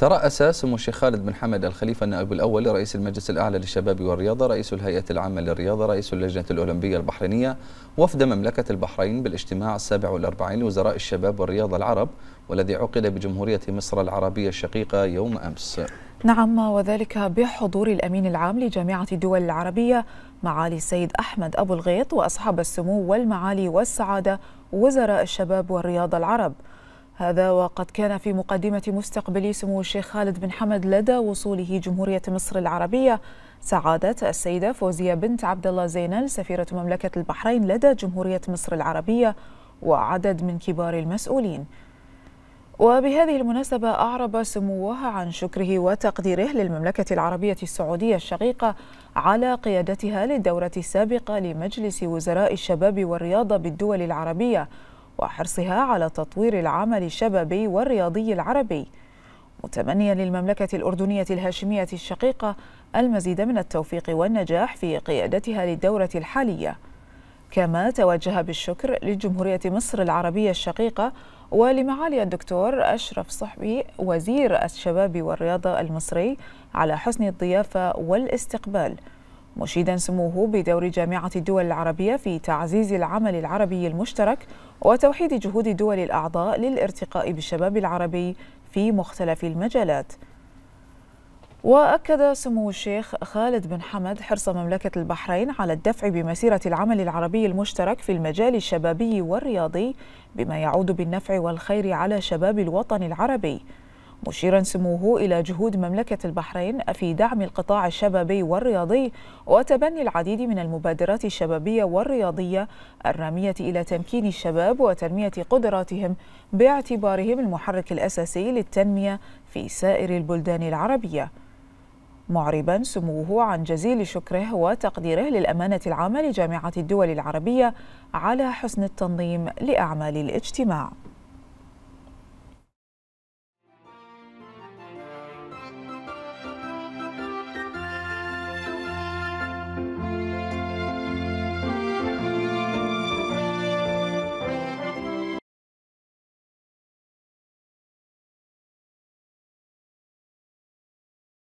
ترأس سمو الشيخ خالد بن حمد الخليفة النائب الأول رئيس المجلس الأعلى للشباب والرياضة رئيس الهيئة العامة للرياضة رئيس اللجنة الأولمبية البحرينية وفد مملكة البحرين بالاجتماع السابع والأربعين لوزراء الشباب والرياضة العرب والذي عقد بجمهورية مصر العربية الشقيقة يوم أمس نعم وذلك بحضور الأمين العام لجامعة الدول العربية معالي السيد أحمد أبو الغيط وأصحاب السمو والمعالي والسعادة وزراء الشباب والرياضة العرب هذا وقد كان في مقدمة مستقبل سمو الشيخ خالد بن حمد لدى وصوله جمهورية مصر العربية سعادة السيدة فوزية بنت عبد الله زينل سفيرة مملكة البحرين لدى جمهورية مصر العربية وعدد من كبار المسؤولين وبهذه المناسبة أعرب سموها عن شكره وتقديره للمملكة العربية السعودية الشقيقة على قيادتها للدورة السابقة لمجلس وزراء الشباب والرياضة بالدول العربية وحرصها على تطوير العمل الشبابي والرياضي العربي متمنيا للمملكة الأردنية الهاشمية الشقيقة المزيد من التوفيق والنجاح في قيادتها للدورة الحالية كما توجه بالشكر لجمهورية مصر العربية الشقيقة ولمعالي الدكتور أشرف صحبي وزير الشباب والرياضة المصري على حسن الضيافة والاستقبال مشيدا سموه بدور جامعة الدول العربية في تعزيز العمل العربي المشترك وتوحيد جهود الدول الأعضاء للارتقاء بالشباب العربي في مختلف المجالات وأكد سمو الشيخ خالد بن حمد حرص مملكة البحرين على الدفع بمسيرة العمل العربي المشترك في المجال الشبابي والرياضي بما يعود بالنفع والخير على شباب الوطن العربي مشيرا سموه إلى جهود مملكة البحرين في دعم القطاع الشبابي والرياضي وتبني العديد من المبادرات الشبابية والرياضية الرامية إلى تمكين الشباب وتنمية قدراتهم باعتبارهم المحرك الأساسي للتنمية في سائر البلدان العربية معربا سموه عن جزيل شكره وتقديره للأمانة العامة لجامعة الدول العربية على حسن التنظيم لأعمال الاجتماع